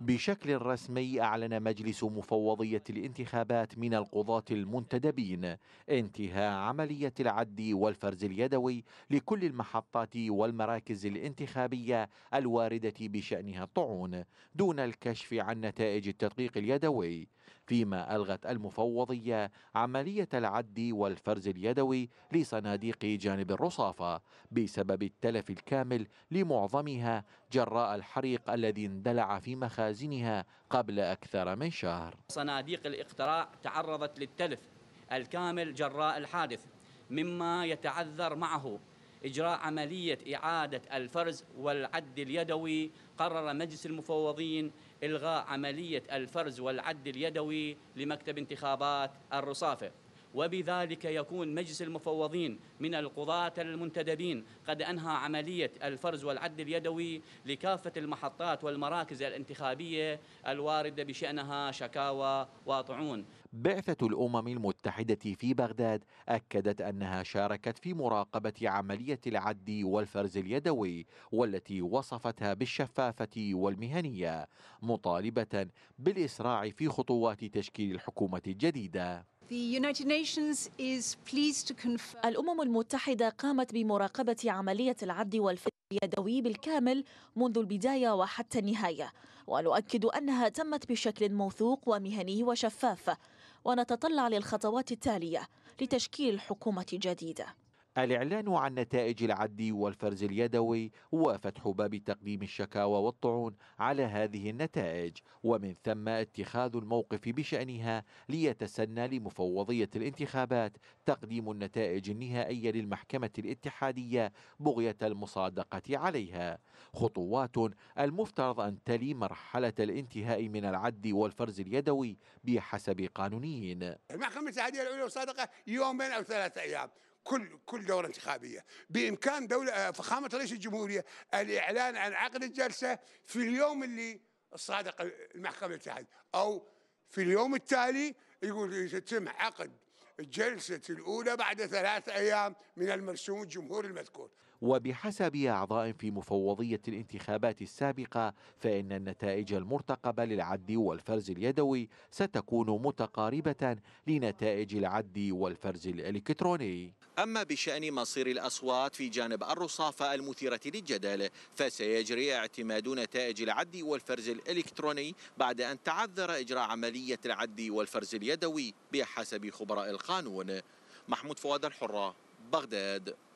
بشكل رسمي أعلن مجلس مفوضية الانتخابات من القضاة المنتدبين انتهاء عملية العد والفرز اليدوي لكل المحطات والمراكز الانتخابية الواردة بشأنها الطعون دون الكشف عن نتائج التدقيق اليدوي فيما ألغت المفوضية عملية العد والفرز اليدوي لصناديق جانب الرصافة بسبب التلف الكامل لمعظمها جراء الحريق الذي اندلع في مخازن مخازنها قبل أكثر من شهر صناديق الإقتراع تعرضت للتلف الكامل جراء الحادث مما يتعذر معه إجراء عملية إعادة الفرز والعد اليدوي قرر مجلس المفوضين إلغاء عملية الفرز والعد اليدوي لمكتب انتخابات الرصافة وبذلك يكون مجلس المفوضين من القضاة المنتدبين قد أنهى عملية الفرز والعد اليدوي لكافة المحطات والمراكز الانتخابية الواردة بشأنها شكاوى وطعون بعثة الأمم المتحدة في بغداد أكدت أنها شاركت في مراقبة عملية العد والفرز اليدوي والتي وصفتها بالشفافة والمهنية مطالبة بالإسراع في خطوات تشكيل الحكومة الجديدة الأمم المتحدة قامت بمراقبة عملية العد والفتح اليدوي بالكامل منذ البداية وحتى النهاية ونؤكد أنها تمت بشكل موثوق ومهني وشفاف ونتطلع للخطوات التالية لتشكيل حكومة جديدة الإعلان عن نتائج العد والفرز اليدوي وفتح باب تقديم الشكاوى والطعون على هذه النتائج ومن ثم اتخاذ الموقف بشأنها ليتسنى لمفوضية الانتخابات تقديم النتائج النهائية للمحكمة الاتحادية بغية المصادقة عليها خطوات المفترض أن تلي مرحلة الانتهاء من العد والفرز اليدوي بحسب قانونيين المحكمة الاتحادية العليا مصادقة يومين أو ثلاثة أيام كل كل دوره انتخابيه بامكان دوله آه، فخامه رئيس الجمهوريه الاعلان عن عقد الجلسه في اليوم اللي صادق المحكمه الاتحاد او في اليوم التالي يقول يتم عقد الجلسة الأولى بعد ثلاث أيام من المرسوم الجمهور المذكور وبحسب أعضاء في مفوضية الانتخابات السابقة فإن النتائج المرتقبة للعد والفرز اليدوي ستكون متقاربة لنتائج العد والفرز الإلكتروني أما بشأن مصير الأصوات في جانب الرصافة المثيرة للجدل فسيجري اعتماد نتائج العد والفرز الإلكتروني بعد أن تعذر إجراء عملية العد والفرز اليدوي بحسب خبراء القانون محمود فؤاد الحرة بغداد